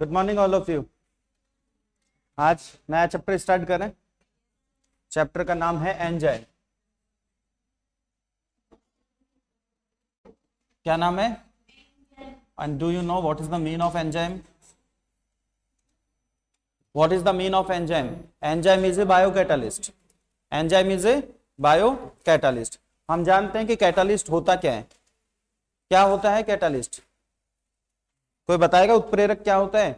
good morning all of you आज नया chapter start करें चैप्टर का नाम है एंजाइम क्या नाम है and do you know what is the mean of enzyme what is the mean of enzyme enzyme is a bio catalyst enzyme is a bio catalyst हम जानते हैं कि कैटालिस्ट होता क्या है क्या होता है कैटालिस्ट कोई बताएगा उत्प्रेरक क्या होता है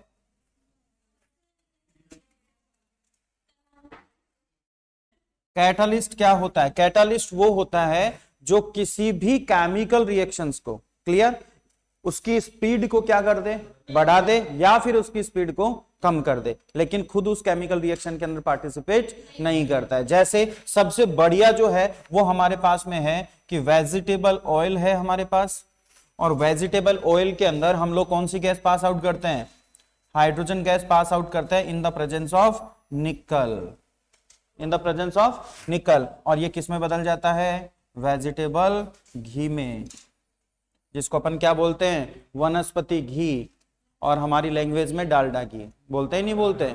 कैटालिस्ट क्या होता है कैटालिस्ट वो होता है जो किसी भी केमिकल रिएक्शंस को क्लियर उसकी स्पीड को क्या कर दे बढ़ा दे या फिर उसकी स्पीड को कम कर दे लेकिन खुद उस केमिकल रिएक्शन के अंदर पार्टिसिपेट नहीं करता है जैसे सबसे बढ़िया जो है वो हमारे पास में है कि वेजिटेबल ऑयल है हमारे पास और वेजिटेबल ऑयल के अंदर हम लोग कौन सी गैस पास आउट करते हैं हाइड्रोजन गैस पास आउट करते हैं इन द प्रेजेंस ऑफ निकल इन द प्रेजेंस ऑफ निकल और ये किस में बदल जाता है वेजिटेबल घी में जिसको अपन क्या बोलते हैं वनस्पति घी और हमारी लैंग्वेज में डालडा घी बोलते ही नहीं बोलते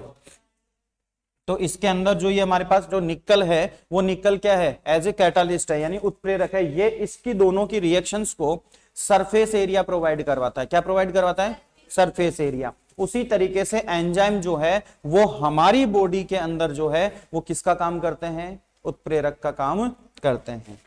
तो इसके अंदर जो ये हमारे पास जो निकल है वो निकल क्या है एज ए कैटालिस्ट है यानी उत्प्रेरक है ये इसकी दोनों की रिएक्शंस को सरफेस एरिया प्रोवाइड करवाता है क्या प्रोवाइड करवाता है सरफेस एरिया उसी तरीके से एंजाइम जो है वो हमारी बॉडी के अंदर जो है वो किसका काम करते हैं उत्प्रेरक का काम करते हैं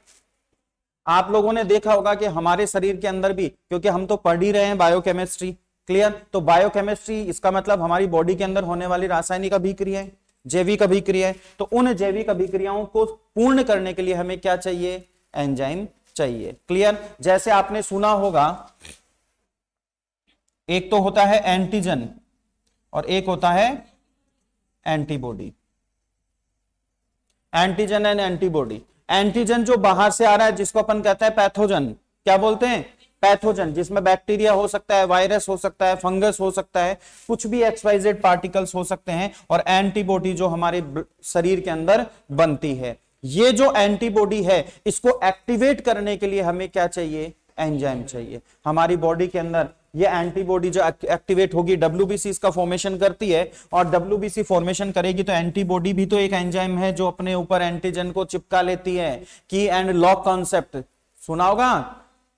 आप लोगों ने देखा होगा कि हमारे शरीर के अंदर भी क्योंकि हम तो पढ़ ही रहे हैं बायोकेमिस्ट्री क्लियर तो बायोकेमिस्ट्री इसका मतलब हमारी बॉडी के अंदर होने वाली रासायनिक अभिक्रियाएं जैविक अभिक्रियाएं तो उन जैविक अभिक्रियाओं को पूर्ण करने के लिए हमें क्या चाहिए एंजाइम चाहिए क्लियर जैसे आपने सुना होगा एक तो होता है एंटीजन और एक होता है antibody antigen and antibody antigen जो बाहर से आ रहा है जिसको अपन कहते हैं पैथोजन क्या बोलते हैं पैथोजन जिसमें बैक्टीरिया हो सकता है वायरस हो सकता है फंगस हो सकता है कुछ भी एक्सवाइजेड पार्टिकल्स हो सकते हैं और एंटीबॉडी जो हमारे शरीर के अंदर बनती है ये जो एंटीबॉडी है इसको एक्टिवेट करने के लिए हमें क्या चाहिए एंजाइम चाहिए हमारी बॉडी के अंदर ये एंटीबॉडी जो एक्टिवेट होगी डब्ल्यूबीसी इसका फॉर्मेशन करती है और डब्ल्यूबीसी फॉर्मेशन करेगी तो एंटीबॉडी भी तो एक एंजाइम है जो अपने ऊपर एंटीजन को चिपका लेती है की एंड लॉक कॉन्सेप्ट सुना होगा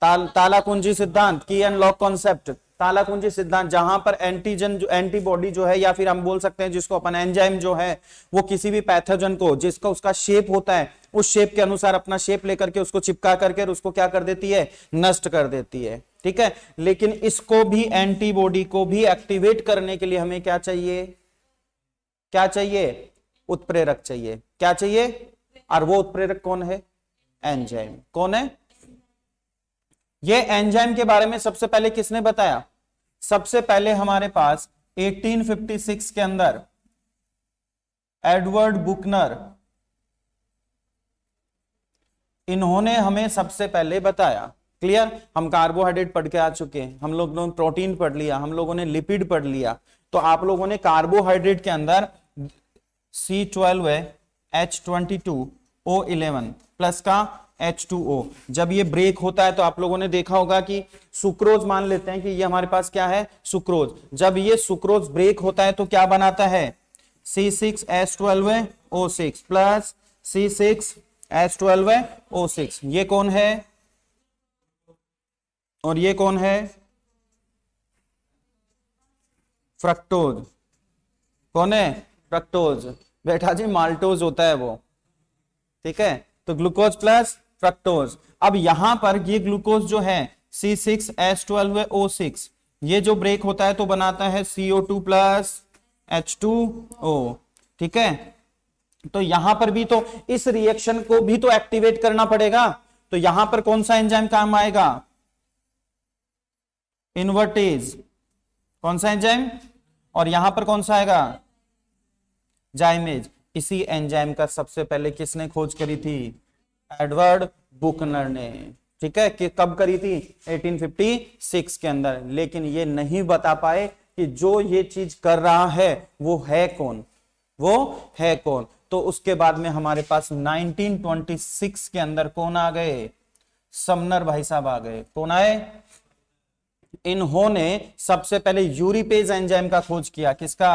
ताल, ताला कुंजी सिद्धांत की एंड लॉक कॉन्सेप्ट ताला कुंजी सिद्धांत जहां पर एंटीजन जो एंटीबॉडी जो है या फिर हम बोल सकते हैं जिसको अपन एंजाइम जो है वो किसी भी पैथोजन को जिसका उसका शेप होता है उस शेप के अनुसार अपना शेप लेकर के उसको चिपका करके उसको क्या कर देती है नष्ट कर देती है ठीक है लेकिन इसको भी एंटीबॉडी को भी एक्टिवेट करने के लिए हमें क्या चाहिए क्या चाहिए उत्प्रेरक चाहिए क्या चाहिए और वो उत्प्रेरक कौन है एंजाइम कौन है ये एंजाइम के बारे में सबसे पहले किसने बताया सबसे पहले हमारे पास 1856 के अंदर एडवर्ड बुकनर इन्होंने हमें सबसे पहले बताया क्लियर हम कार्बोहाइड्रेट पढ़ के आ चुके हैं हम लोगों ने प्रोटीन पढ़ लिया हम लोगों ने लिपिड पढ़ लिया तो आप लोगों ने कार्बोहाइड्रेट के अंदर सी ट्वेल्व है H twenty two O eleven plus का H2O जब ये ब्रेक होता है तो आप लोगों ने देखा होगा कि सुक्रोज मान लेते हैं कि ये हमारे पास क्या है सुक्रोज जब ये सुक्रोज ब्रेक होता है तो क्या बनाता है C six S twelve O six plus C six twelve O six ये कौन है और ये कौन है फ्रक्टोज कौन है फ्रक्टोज बेटा जी माल्टोज होता है वो ठीक है तो ग्लूकोज प्लस फ्रक्टोज अब यहां पर ये ग्लूकोज जो है C six S twelve O six ये जो ब्रेक होता है तो बनाता है CO two plus H two O ठीक है तो यहां पर भी तो इस रिएक्शन को भी तो एक्टिवेट करना पड़ेगा तो यहां पर कौन सा एंजाइम काम आएगा इनवर्टेज कौन सा एंजाइम और यहां पर कौन सा आएगा जाइमेज इसी एंजाइम का सबसे पहले किसने खोज करी थी एडवर्ड बुकनर ने ठीक है कि कब करी थी 1856 के अंदर लेकिन ये नहीं बता पाए कि जो ये चीज कर रहा है वो है कौन वो है कौन तो उसके बाद में हमारे पास 1926 के अंदर कौन आ गए समनर भाई साहब आ गए कौन आए इन्होंने सबसे पहले यूरिपेज एंजाइम का खोज किया किसका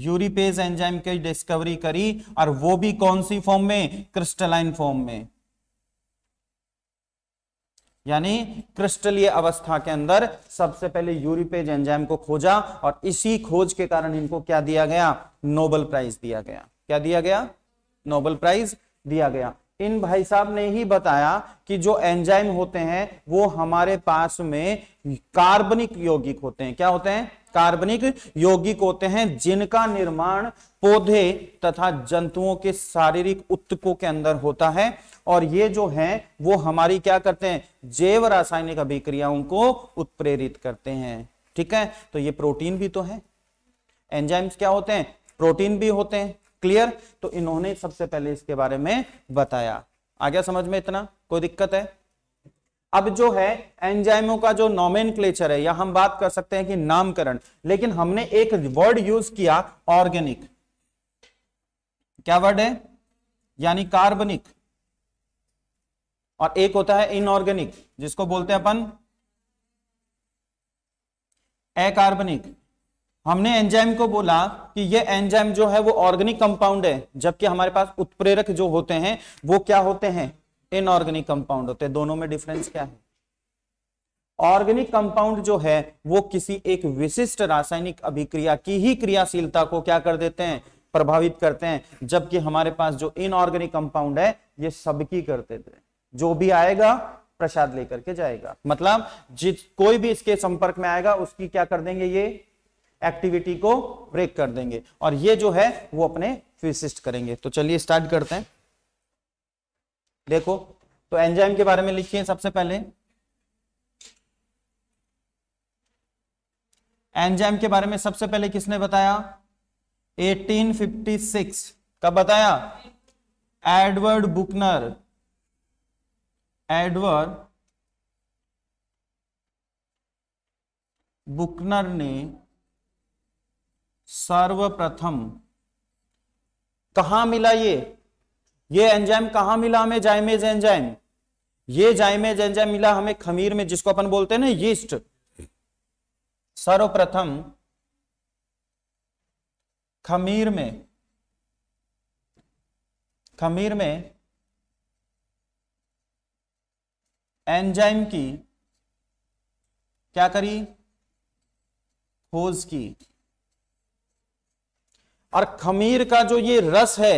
यूरिपेज एंजाइम की डिस्कवरी करी और वो भी कौन सी फॉर्म में क्रिस्टलाइन फॉर्म में यानी क्रिस्टलीय अवस्था के अंदर सबसे पहले यूरिपेज एंजाइम को खोजा और इसी खोज के कारण इनको क्या दिया गया नोबल प्राइज दिया गया क्या दिया गया नोबल प्राइज दिया गया इन भाई साहब ने ही बताया कि जो एंजाइम होते हैं वो हमारे पास में कार्बनिक यौगिक होते हैं क्या होते हैं कार्बनिक यौगिक होते हैं जिनका निर्माण पौधे तथा जंतुओं के शारीरिक उत्तकों के अंदर होता है और ये जो है वो हमारी क्या करते हैं जैव रासायनिक अभिक्रियाओं को उत्प्रेरित करते हैं ठीक है तो ये प्रोटीन भी तो है एंजाइम्स क्या होते हैं प्रोटीन भी होते हैं क्लियर तो इन्होंने सबसे पहले इसके बारे में बताया आ गया समझ में इतना कोई दिक्कत है अब जो है एंजाइमों का जो क्लेचर है या हम बात कर सकते हैं कि नामकरण लेकिन हमने एक वर्ड यूज किया ऑर्गेनिक क्या वर्ड है यानी कार्बनिक और एक होता है इनऑर्गेनिक जिसको बोलते हैं अपन एकार्बनिक हमने एंजाइम को बोला कि ये एंजाइम जो है वो ऑर्गेनिक कंपाउंड है जबकि हमारे पास उत्प्रेरक जो होते हैं वो क्या होते हैं इनऑर्गेनिक कंपाउंड होते हैं दोनों में डिफरेंस क्या है ऑर्गेनिक कंपाउंड जो है वो किसी एक विशिष्ट रासायनिक अभिक्रिया की ही क्रियाशीलता को क्या कर देते हैं प्रभावित करते हैं जबकि हमारे पास जो इनऑर्गेनिक कंपाउंड है ये सबकी करते थे जो भी आएगा प्रसाद लेकर के जाएगा मतलब जिस कोई भी इसके संपर्क में आएगा उसकी क्या कर देंगे ये एक्टिविटी को ब्रेक कर देंगे और ये जो है वो अपने विशिष्ट करेंगे तो चलिए स्टार्ट करते हैं देखो तो एंजाइम के बारे में लिखिए सबसे पहले एंजाइम के बारे में सबसे पहले किसने बताया 1856 कब बताया एडवर्ड बुकनर एडवर्ड बुकनर ने सर्वप्रथम कहा मिला ये ये एंजाइम कहां मिला हमें जाइमेज एंजाइम ये जाइमेज एंजाइम मिला हमें खमीर में जिसको अपन बोलते हैं ना यीस्ट सर्वप्रथम खमीर में खमीर में एंजाइम की क्या करी खोज की और खमीर का जो ये रस है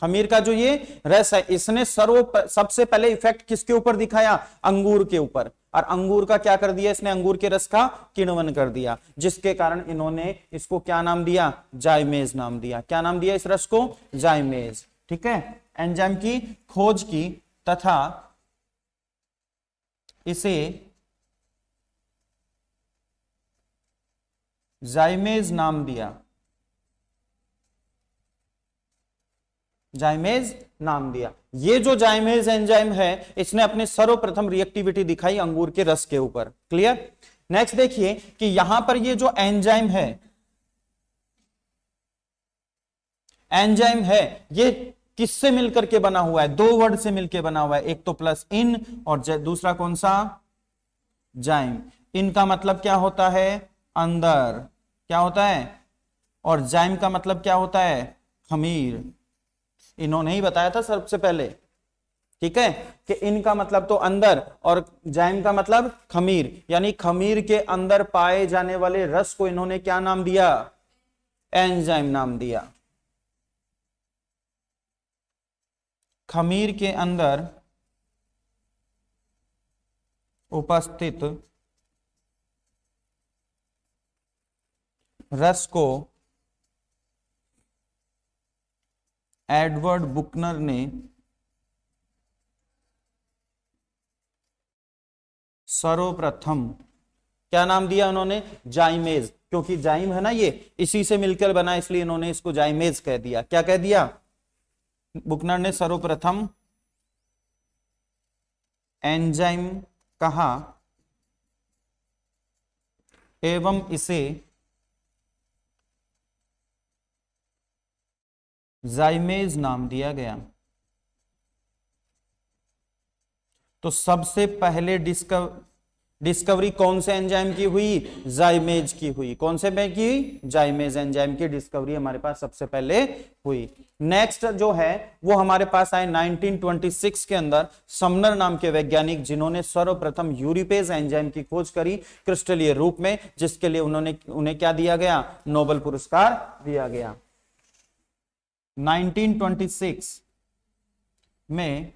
खमीर का जो ये रस है इसने सर्व सबसे पहले इफेक्ट किसके ऊपर दिखाया अंगूर के ऊपर और अंगूर का क्या कर दिया इसने अंगूर के रस का किणवन कर दिया जिसके कारण इन्होंने इसको क्या नाम दिया जायमेज नाम दिया क्या नाम दिया इस रस को जायमेज ठीक है एंजाइम की खोज की तथा इसे जायमेज नाम दिया जाइमेज नाम दिया ये जो जाइमेज एंजाइम है इसने अपने सर्वप्रथम रिएक्टिविटी दिखाई अंगूर के रस के ऊपर क्लियर नेक्स्ट देखिए कि यहां पर ये जो एंजाइम है एंजाइम है ये किससे मिलकर के बना हुआ है दो वर्ड से मिलकर बना हुआ है एक तो प्लस इन और दूसरा कौन सा जाइम इनका मतलब क्या होता है अंदर क्या होता है और जाइम का मतलब क्या होता है खमीर इन्होंने ही बताया था सबसे पहले ठीक है कि इनका मतलब तो अंदर और जैम का मतलब खमीर यानी खमीर के अंदर पाए जाने वाले रस को इन्होंने क्या नाम दिया एंजाइम नाम दिया खमीर के अंदर उपस्थित रस को एडवर्ड बुकनर ने सर्वप्रथम क्या नाम दिया उन्होंने जाइमेज क्योंकि जाइम है ना ये इसी से मिलकर बना इसलिए इन्होंने इसको जाइमेज कह दिया क्या कह दिया बुकनर ने सर्वप्रथम एंजाइम कहा एवं इसे जाइमेज नाम दिया गया तो सबसे पहले डिस्कव डिस्कवरी कौन से एंजाइम की हुई जाइमेज की हुई कौन से बैंक की जाइमेज एंजाइम की डिस्कवरी हमारे पास सबसे पहले हुई नेक्स्ट जो है वो हमारे पास आए 1926 के अंदर समनर नाम के वैज्ञानिक जिन्होंने सर्वप्रथम यूरिपेज एंजाइम की खोज करी क्रिस्टलीय रूप में जिसके लिए उन्होंने उन्हें क्या दिया गया नोबल पुरस्कार दिया गया 1926 में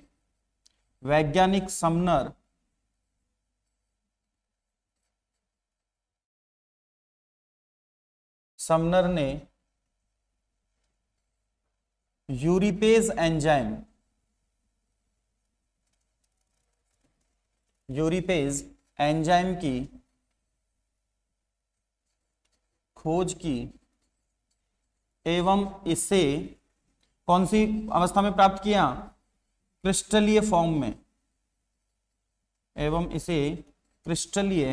वैज्ञानिक समनर समनर ने यूरिपेज एंजाइम यूरिपेज एंजाइम की खोज की एवं इसे कौन सी अवस्था में प्राप्त किया क्रिस्टलीय फॉर्म में एवं इसे क्रिस्टलीय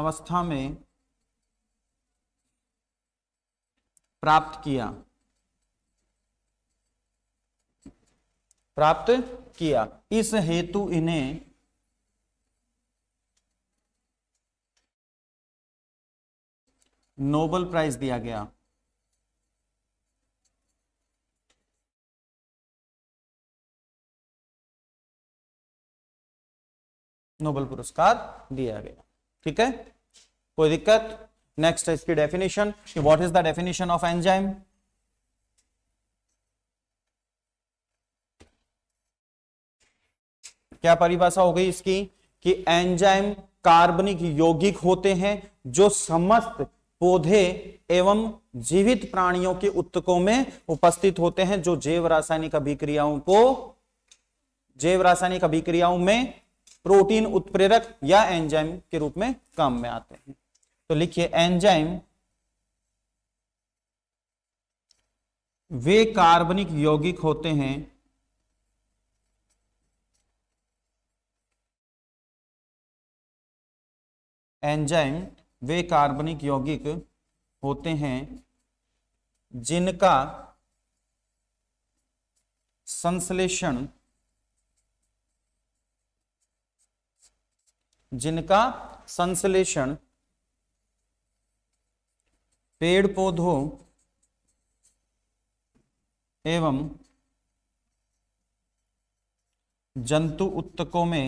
अवस्था में प्राप्त किया प्राप्त किया इस हेतु इन्हें नोबल प्राइज दिया गया नोबल पुरस्कार दिया गया ठीक है कोई दिक्कत नेक्स्ट है इसकी definition what is the definition of enzyme क्या परिभाषा हो गई इसकी कि एंजाइम कार्बनिक यौगिक होते हैं जो समस्त पौधे एवं जीवित प्राणियों के उत्तकों में उपस्थित होते हैं जो जैव रासायनिक अभिक्रियाओं को जैव रासायनिक अभिक्रियाओं में प्रोटीन उत्प्रेरक या एंजाइम के रूप में काम में आते हैं तो लिखिए एंजाइम वे कार्बनिक यौगिक होते हैं एंजाइम वे कार्बनिक यौगिक होते हैं जिनका संश्लेषण जिनका संश्लेषण पेड़ पौधों एवं जंतु उत्तकों में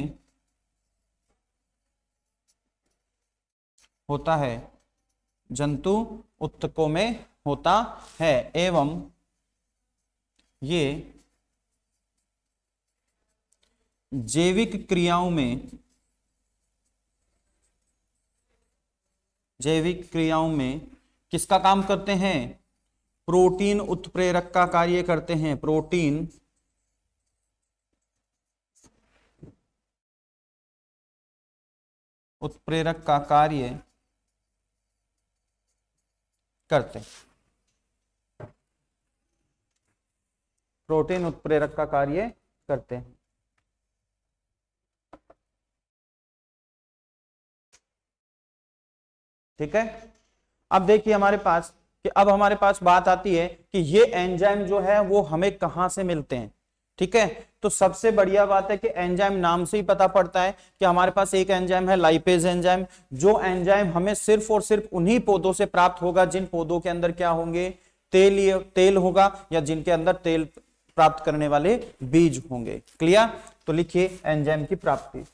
होता है जंतु उत्तकों में होता है एवं ये जैविक क्रियाओं में जैविक क्रियाओं में किसका काम करते हैं प्रोटीन उत्प्रेरक का कार्य करते हैं प्रोटीन उत्प्रेरक का कार्य करते प्रोटीन उत्प्रेरक का कार्य करते हैं ठीक है अब देखिए हमारे पास कि अब हमारे पास बात आती है कि ये एंजाइम जो है वो हमें कहां से मिलते हैं ठीक है तो सबसे बढ़िया बात है कि एंजाइम नाम से ही पता पड़ता है कि हमारे पास एक एंजाइम है लाइपेज एंजाइम जो एंजाइम हमें सिर्फ और सिर्फ उन्हीं पौधों से प्राप्त होगा जिन पौधों के अंदर क्या होंगे तेल तेल होगा या जिनके अंदर तेल प्राप्त करने वाले बीज होंगे क्लियर तो लिखिए एंजाइम की प्राप्ति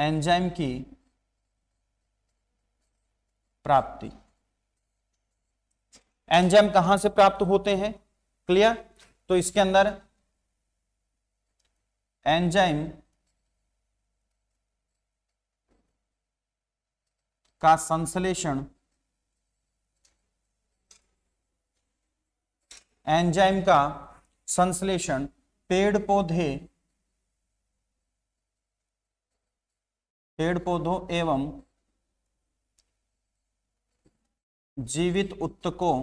एंजाइम की प्राप्ति एंजाइम कहां से प्राप्त होते हैं क्लियर तो इसके अंदर एंजाइम का संश्लेषण एंजाइम का संश्लेषण पेड़ पौधे पेड़ पौधों एवं जीवित उत्तकों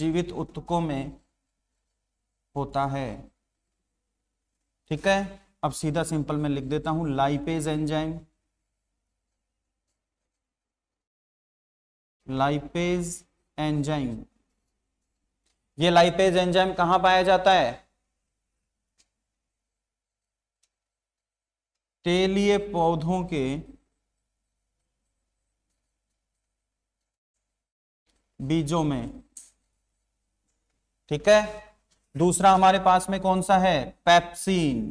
जीवित उत्तकों में होता है ठीक है अब सीधा सिंपल में लिख देता हूं लाइपेज एंजाइम लाइपेज एंजाइम ये लाइपेज एंजाइम कहां पाया जाता है तेलीय पौधों के बीजों में ठीक है दूसरा हमारे पास में कौन सा है पैप्सीन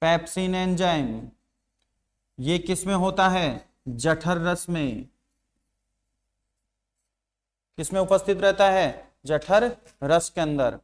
पैप्सीन एंजाइम ये किस में होता है जठर रस में किस में उपस्थित रहता है जठर रस के अंदर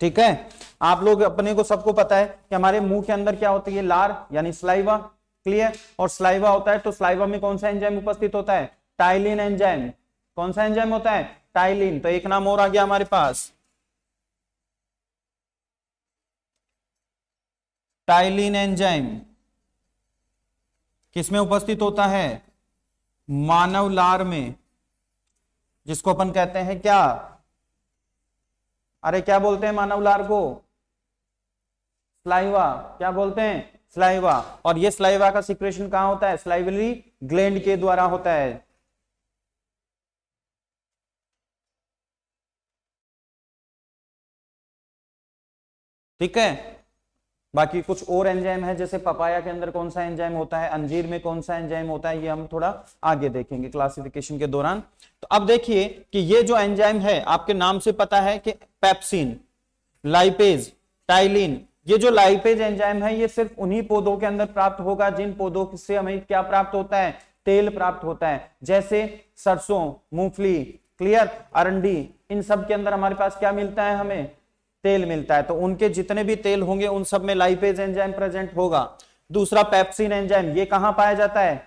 ठीक है आप लोग अपने को सबको पता है कि हमारे मुंह के अंदर क्या होती है लार यानी स्लाइवा क्लियर और स्लाइवा होता है तो स्लाइवा में कौन सा एंजाइम उपस्थित होता है टाइलिन एंजाइम कौन सा एंजाइम होता है टाइलिन तो एक नाम और आ गया हमारे पास टाइलिन एंजाइम किसमें उपस्थित होता है मानव लार में जिसको अपन कहते हैं क्या अरे क्या बोलते हैं मानव लार को स्लाइवा क्या बोलते हैं स्लाइवा और ये स्लाइवा का सिक्रेशन कहां होता है स्लाइवरी ग्लैंड के द्वारा होता है ठीक है बाकी कुछ और एंजाइम है जैसे पपाया के अंदर कौन सा एंजाइम होता है अंजीर में कौन सा एंजाइम होता है ये हम थोड़ा आगे देखेंगे क्लासिफिकेशन के दौरान तो अब देखिए कि ये जो एंजाइम है आपके नाम से पता है कि पेप्सिन लाइपेज टाइलिन ये जो लाइपेज एंजाइम है ये सिर्फ उन्हीं पौधों के अंदर प्राप्त होगा जिन पौधों से हमें क्या प्राप्त होता है तेल प्राप्त होता है जैसे सरसों मूंगफली क्लियर अरंडी इन सब के अंदर हमारे पास क्या मिलता है हमें तेल मिलता है तो उनके जितने भी तेल होंगे उन सब में लाइपेज एंजाइम प्रेजेंट होगा दूसरा पेप्सिन एंजाइम ये कहां पाया जाता है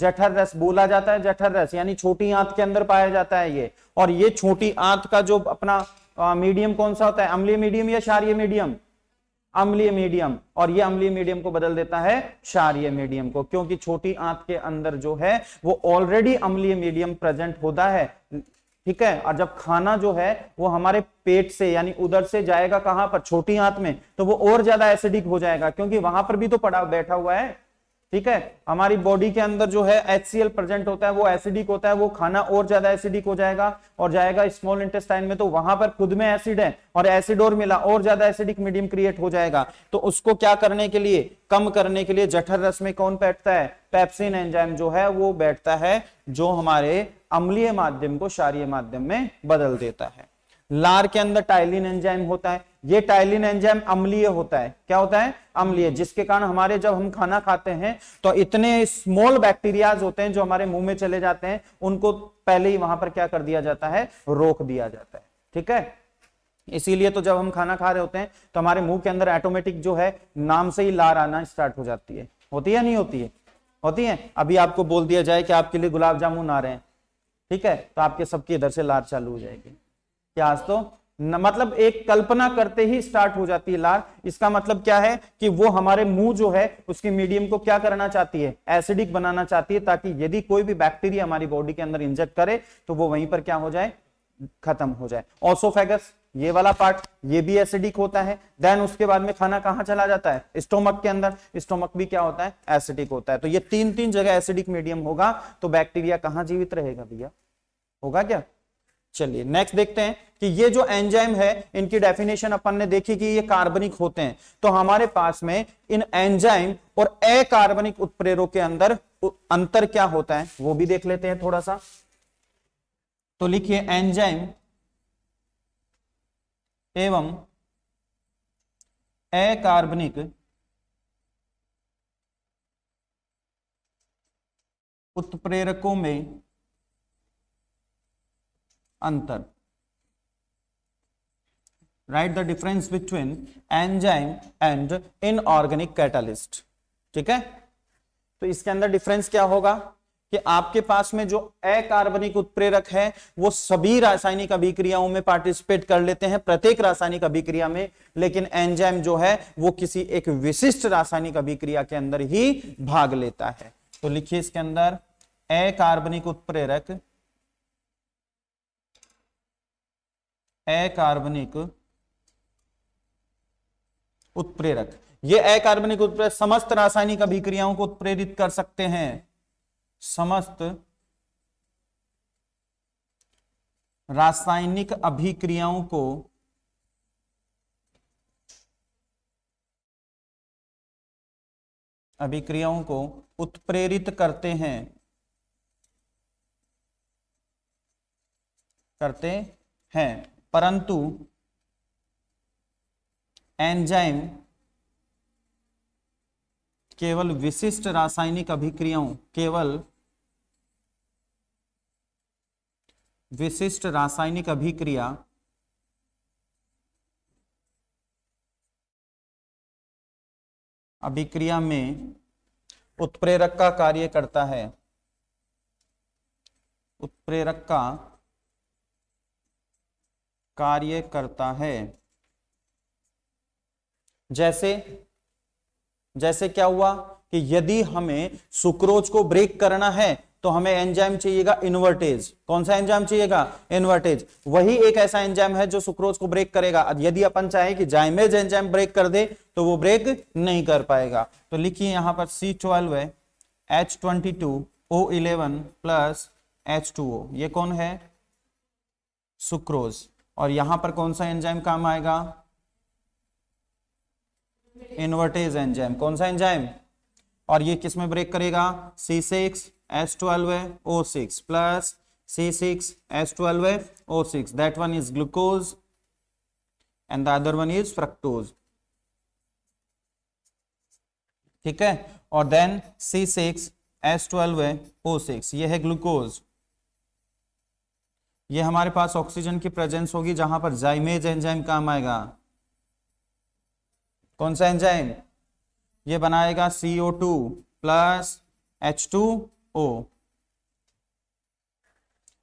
जठर रस बोला जाता है जठर रस यानी छोटी आंत के अंदर पाया जाता है ये और ये छोटी आंत का जो अपना आ, मीडियम कौन सा होता है अम्लीय मीडियम या क्षारीय मीडियम अम्लीय मीडियम और ये अम्लीय मीडियम को बदल देता है क्षारीय मीडियम को क्योंकि छोटी आंत के अंदर जो है वो ऑलरेडी अम्लीय मीडियम प्रेजेंट होता है ठीक है और जब खाना जो है वो हमारे पेट से यानी उधर से जाएगा कहां पर छोटी आंत में तो वो और ज्यादा एसिडिक हो जाएगा क्योंकि वहां पर भी तो पड़ा बैठा हुआ है ठीक है हमारी बॉडी के अंदर जो है एच प्रेजेंट होता है वो एसिडिक होता है वो खाना और ज्यादा एसिडिक हो जाएगा और जाएगा स्मॉल इंटेस्टाइन में तो वहां पर खुद में एसिड है और एसिड और मिला और ज्यादा एसिडिक मीडियम क्रिएट हो जाएगा तो उसको क्या करने के लिए कम करने के लिए जठर रस में कौन बैठता है पेप्सिन एंजाइम जो है वो बैठता है जो हमारे अम्लीय माध्यम को क्षारीय माध्यम में बदल देता है लार के अंदर टाइलिन एंजाइम होता है ये टाइलिन एंजाइम अम्लीय होता है क्या होता है अम्लीय जिसके कारण हमारे जब हम खाना खाते हैं तो इतने स्मॉल बैक्टीरियाज होते हैं जो हमारे मुंह में चले जाते हैं उनको पहले ही वहां पर क्या कर दिया जाता है रोक दिया जाता है ठीक है इसीलिए तो जब हम खाना खा रहे होते हैं तो हमारे मुंह के अंदर ऑटोमेटिक जो है नाम से ही लार आना स्टार्ट हो जाती है होती है नहीं होती है होती है अभी आपको बोल दिया जाए कि आपके लिए गुलाब जामुन आ रहे हैं ठीक है तो आपके सबके इधर से लार चालू हो जाएगी क्या आज तो न, मतलब एक कल्पना करते ही स्टार्ट हो जाती है लार इसका मतलब क्या है कि वो हमारे मुंह जो है उसकी मीडियम को क्या करना चाहती है एसिडिक बनाना चाहती है ताकि यदि कोई भी बैक्टीरिया हमारी बॉडी के अंदर इंजेक्ट करे तो वो वहीं पर क्या हो जाए खत्म हो जाए ऑसोफेगस ये वाला पार्ट ये भी एसिडिक होता है देन उसके बाद में खाना कहां चला जाता है स्टोमक के अंदर स्टोमक भी क्या होता है एसिडिक होता है तो ये तीन तीन जगह एसिडिक मीडियम होगा तो बैक्टीरिया कहां जीवित रहेगा भैया होगा क्या चलिए नेक्स्ट देखते हैं कि ये जो एंजाइम है इनकी डेफिनेशन अपन ने देखी कि ये कार्बनिक होते हैं तो हमारे पास में इन एंजाइम और अकार्बनिक उत्प्रेरों के अंदर अंतर क्या होता है वो भी देख लेते हैं थोड़ा सा तो लिखिए एंजाइम एवं अकार्बनिक उत्प्रेरकों में अंतर write the difference between enzyme and inorganic catalyst ठीक है तो इसके अंदर डिफरेंस क्या होगा कि आपके पास में जो अकार्बनिक उत्प्रेरक है वो सभी रासायनिक अभिक्रियाओं में पार्टिसिपेट कर लेते हैं प्रत्येक रासायनिक अभिक्रिया में लेकिन एंजाइम जो है वो किसी एक विशिष्ट रासायनिक अभिक्रिया के अंदर ही भाग लेता है तो लिखिए इसके अंदर अकार्बनिक उत्प्रेरक अकार्बनिक उत्प्रेरक ये अकार्बनिक उत्प्रेरक समस्त रासायनिक अभिक्रियाओं को उत्प्रेरित कर सकते हैं समस्त रासायनिक अभिक्रियाओं को अभिक्रियाओं को उत्प्रेरित करते हैं करते हैं परंतु एंजाइम केवल विशिष्ट रासायनिक अभिक्रियाओं केवल विशिष्ट रासायनिक अभिक्रिया अभिक्रिया में उत्प्रेरक का कार्य करता है उत्प्रेरक का कार्य करता है जैसे जैसे क्या हुआ कि यदि हमें सुक्रोज को ब्रेक करना है तो हमें एंजाइम चाहिएगा इन्वर्टेज कौन सा एंजाइम चाहिएगा इन्वर्टेज वही एक ऐसा एंजाइम है जो सुक्रोज को ब्रेक करेगा यदि अपन चाहे कि जाइमेज एंजाइम ब्रेक कर दे तो वो ब्रेक नहीं कर पाएगा तो लिखिए यहां पर सी ट्वेल्व है H twenty two O eleven plus H two O ये कौन है सुक्रोज और यहां पर कौन सा एंजाइम काम आएगा इन्वर्टेज एंजाइम कौन सा एंजाइम और ये किस में ब्रेक करेगा C six S twelve O six plus C six S twelve O six that one is glucose and the other one is fructose ठीक है और then C six S twelve O six ये है glucose ये हमारे पास oxygen की presence होगी जहां पर जाइमेज एंजाइम काम आएगा कौन सा एंजाइम ये बनाएगा C O two plus H two O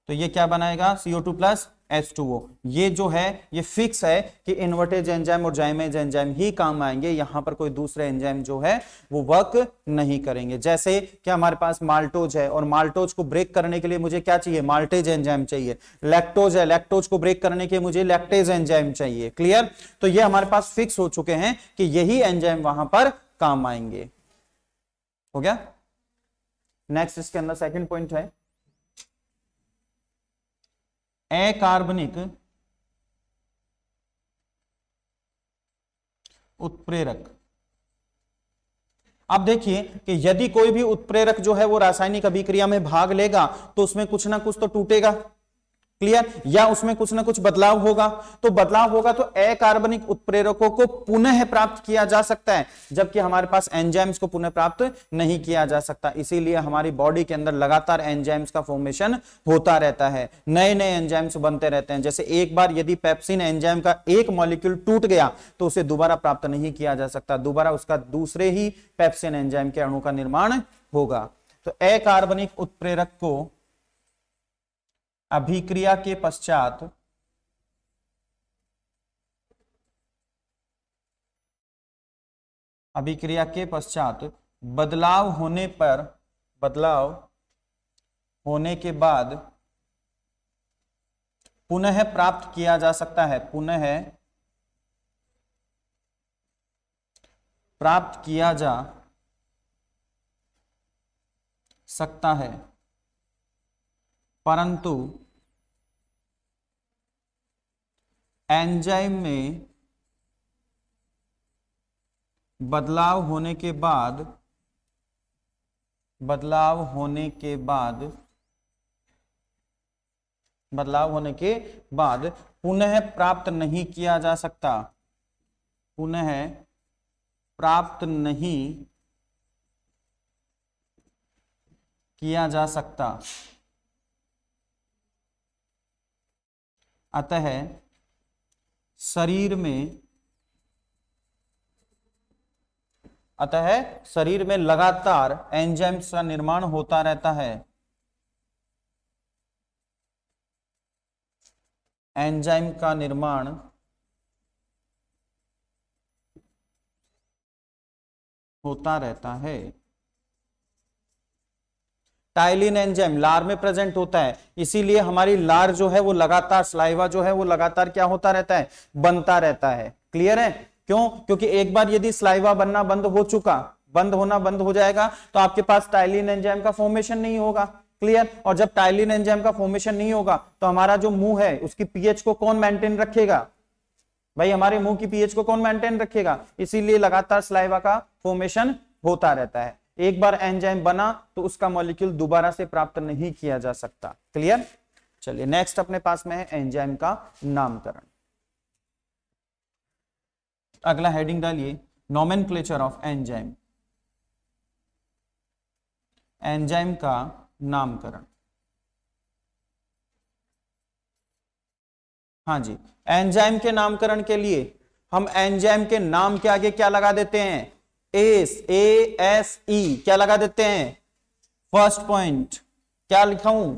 तो ये क्या बनाएगा C O two plus S two O ये जो है ये फिक्स है कि इन्वर्टेज एंजाइम और जाइमेज एंजाइम ही काम आएंगे यहां पर कोई दूसरे एंजाइम जो है वो वर्क नहीं करेंगे जैसे कि हमारे पास माल्टोज है और माल्टोज को ब्रेक करने के लिए मुझे क्या चाहिए माल्टेज एंजाइम चाहिए लैक्टोज है लैक्टोज को ब्रेक करने के लिए मुझे लैक्टेज एंजाइम चाहिए क्लियर तो ये हमारे पास फिक्स हो चुके हैं कि यही एंजाइम वहां पर काम आएंगे हो गया नेक्स्ट इसके अंदर सेकेंड पॉइंट है अकार्बनिक उत्प्रेरक अब देखिए कि यदि कोई भी उत्प्रेरक जो है वो रासायनिक अभिक्रिया में भाग लेगा तो उसमें कुछ ना कुछ तो टूटेगा क्लियर या उसमें कुछ ना कुछ बदलाव होगा तो बदलाव होगा तो अकार्बनिक उत्प्रेरकों को पुनः प्राप्त किया जा सकता है जबकि हमारे पास एंजाइम्स को पुनः प्राप्त नहीं किया जा सकता इसीलिए हमारी बॉडी के अंदर लगातार एंजाइम्स का फॉर्मेशन होता रहता है नए नए एंजाइम्स बनते रहते हैं जैसे एक बार यदि पेप्सिन एंजाइम का एक मॉलिक्यूल टूट गया तो उसे दोबारा प्राप्त नहीं किया जा सकता दोबारा उसका दूसरे ही पेप्सिन एंजाइम के अणु का निर्माण होगा तो अकार्बनिक उत्प्रेरक को अभिक्रिया के पश्चात अभिक्रिया के पश्चात बदलाव होने पर बदलाव होने के बाद पुनः प्राप्त किया जा सकता है पुनः प्राप्त किया जा सकता है परंतु एंजाइम में बदलाव होने के बाद बदलाव होने के बाद बदलाव होने के बाद पुनः प्राप्त नहीं किया जा सकता पुनः प्राप्त नहीं किया जा सकता अतः शरीर में अतः शरीर में लगातार एंजाइम्स का निर्माण होता रहता है एंजाइम का निर्माण होता रहता है टाइलिन एंजाइम लार में प्रेजेंट होता है इसीलिए हमारी लार जो है वो लगातार स्लाइवा जो है वो लगातार क्या होता रहता है बनता रहता है क्लियर है क्यों क्योंकि एक बार यदि स्लाइवा बनना बंद हो चुका बंद होना बंद हो जाएगा तो आपके पास टाइलिन एंजाइम का फॉर्मेशन नहीं होगा क्लियर और जब टाइलिन एंजाइम का फॉर्मेशन नहीं होगा तो हमारा जो मुंह है उसकी पीएच को कौन मेंटेन रखेगा भाई हमारे मुंह की पीएच को कौन मेंटेन रखेगा इसीलिए लगातार स्लाइवा का फॉर्मेशन होता रहता है एक बार एंजाइम बना तो उसका मॉलिक्यूल दोबारा से प्राप्त नहीं किया जा सकता क्लियर चलिए नेक्स्ट अपने पास में है एंजाइम का नामकरण अगला हेडिंग डालिए नॉमेन ऑफ एंजाइम एंजाइम का नामकरण हाँ जी एंजाइम के नामकरण के लिए हम एंजाइम के नाम के आगे क्या लगा देते हैं एस ए एस ई क्या लगा देते हैं फर्स्ट पॉइंट क्या लिखा हूं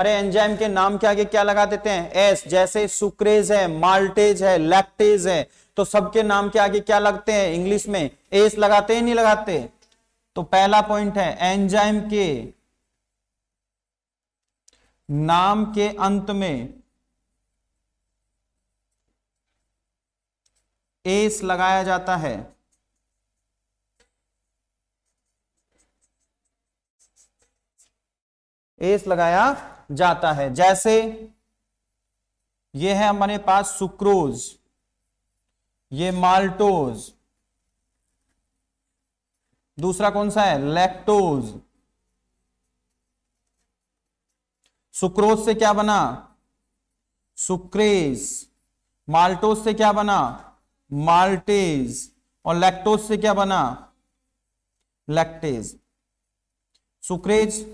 अरे एंजाइम के नाम के आगे क्या लगा देते हैं एस जैसे सुक्रेज है माल्टेज है लैक्टेज है तो सबके नाम के आगे क्या लगते हैं इंग्लिश में एस लगाते हैं नहीं लगाते तो पहला पॉइंट है एंजाइम के नाम के अंत में एस लगाया जाता है एस लगाया जाता है जैसे ये है हमारे पास सुक्रोज ये माल्टोज दूसरा कौन सा है लैक्टोज सुक्रोज से क्या बना सुक्रेज माल्टोज से क्या बना माल्टेज और लैक्टोज से क्या बना lactase sucrase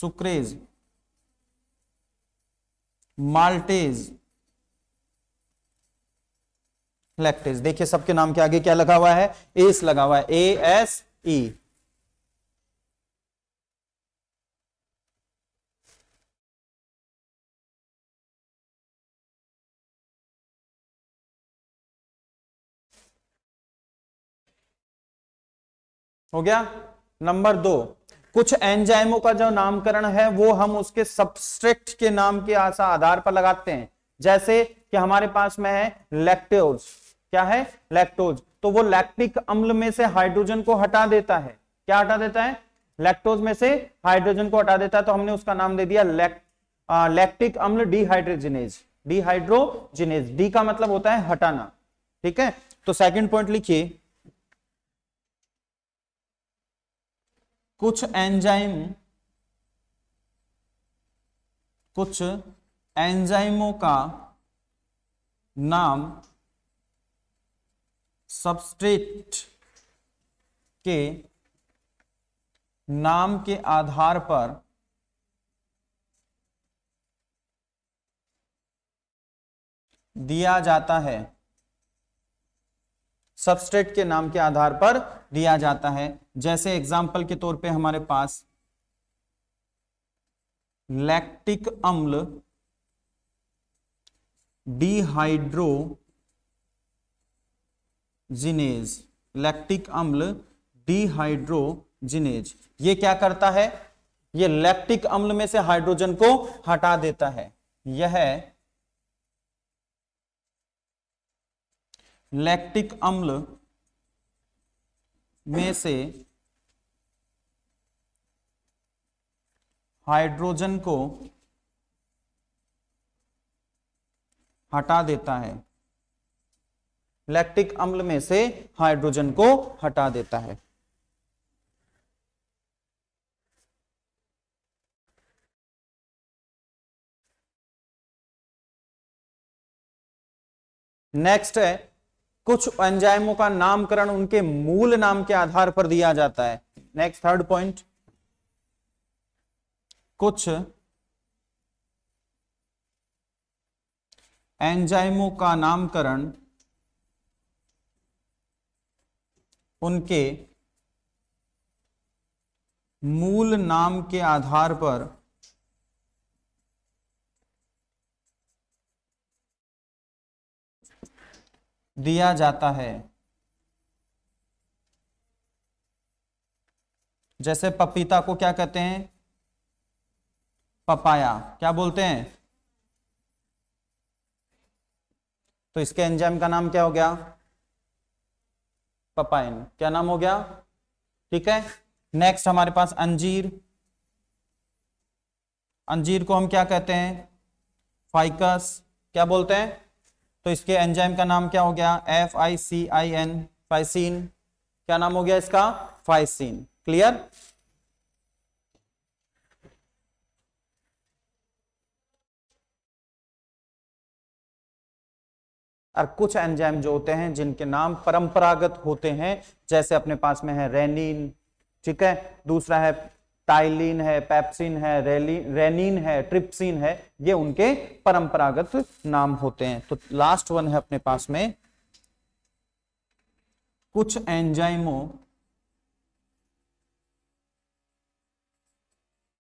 sucrase maltase lactase देखिए सबके नाम के आगे क्या लगा हुआ है एस लगा हुआ है ए एस ई हो गया नंबर दो कुछ एंजाइमों का जो नामकरण है वो हम उसके सबस्ट्रेक्ट के नाम के आधार पर लगाते हैं जैसे कि हमारे पास में है लैक्टोज क्या है लैक्टोज तो वो लैक्टिक अम्ल में से हाइड्रोजन को हटा देता है क्या हटा देता है लैक्टोज में से हाइड्रोजन को हटा देता है तो हमने उसका नाम दे दिया लैक लैक्टिक अम्ल डिहाइड्रोजिनेज डिहाइड्रोजिनेज डी का मतलब होता है हटाना ठीक है तो सेकेंड पॉइंट लिखिए कुछ एंजाइम कुछ एंजाइमों का नाम सबस्ट्रेट के नाम के आधार पर दिया जाता है सबस्ट्रेट के नाम के आधार पर दिया जाता है जैसे एग्जाम्पल के तौर पे हमारे पास लैक्टिक अम्ल डिहाइड्रोजिनेज लैक्टिक अम्ल डिहाइड्रोजिनेज ये क्या करता है ये लैक्टिक अम्ल में से हाइड्रोजन को हटा देता है यह लैक्टिक अम्ल में से हाइड्रोजन को हटा देता है लैक्टिक अम्ल में से हाइड्रोजन को हटा देता है नेक्स्ट है कुछ एंजाइमों का नामकरण उनके मूल नाम के आधार पर दिया जाता है नेक्स्ट थर्ड पॉइंट कुछ एंजाइमों का नामकरण उनके मूल नाम के आधार पर दिया जाता है जैसे पपीता को क्या कहते हैं पपाया क्या बोलते हैं तो इसके एंजाइम का नाम क्या हो गया पपाइन क्या नाम हो गया ठीक है नेक्स्ट हमारे पास अंजीर अंजीर को हम क्या कहते हैं फाइकस क्या बोलते हैं तो इसके एंजाइम का नाम क्या हो गया F I C I N फाइसिन क्या नाम हो गया इसका फाइसिन क्लियर और कुछ एंजाइम जो होते हैं जिनके नाम परंपरागत होते हैं जैसे अपने पास में है रेनिन ठीक है दूसरा है टाइलिन है पैप्सिन है रेनिन है ट्रिप्सिन है ये उनके परंपरागत नाम होते हैं तो लास्ट वन है अपने पास में कुछ एंजाइमों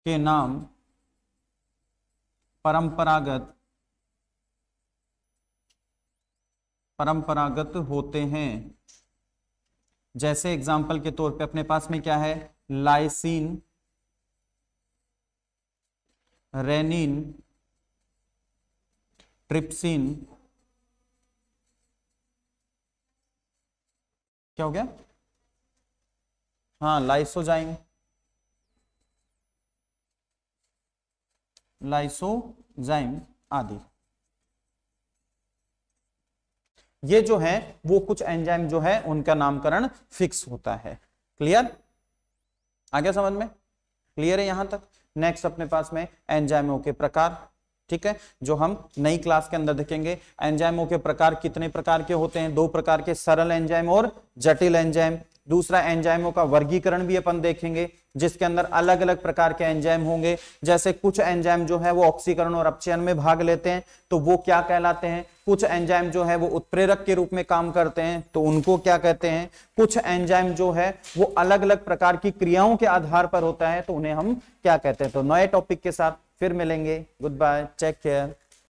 के नाम परंपरागत परंपरागत होते हैं जैसे एग्जाम्पल के तौर पे अपने पास में क्या है लाइसिन रेनिन ट्रिप्सिन क्या हो गया हाँ लाइसोजाइम लाइसोजाइम आदि ये जो है वो कुछ एंजाइम जो है उनका नामकरण फिक्स होता है क्लियर आ गया समझ में क्लियर है यहां तक नेक्स्ट अपने पास में एंजाइमों के प्रकार ठीक है जो हम नई क्लास के अंदर देखेंगे एंजाइमों के प्रकार कितने प्रकार के होते हैं दो प्रकार के सरल एंजाइम और जटिल एंजाइम दूसरा एंजाइमों का वर्गीकरण भी अपन देखेंगे जिसके अंदर अलग अलग प्रकार के एंजाइम होंगे जैसे कुछ एंजाइम जो है वो ऑक्सीकरण और अपचयन में भाग लेते हैं तो वो क्या कहलाते हैं कुछ एंजाइम जो है वो उत्प्रेरक के रूप में काम करते हैं तो उनको क्या कहते हैं कुछ एंजाइम जो है वो अलग अलग प्रकार की क्रियाओं के आधार पर होता है तो उन्हें हम क्या कहते हैं तो नए टॉपिक के साथ फिर मिलेंगे गुड बाय चेक केयर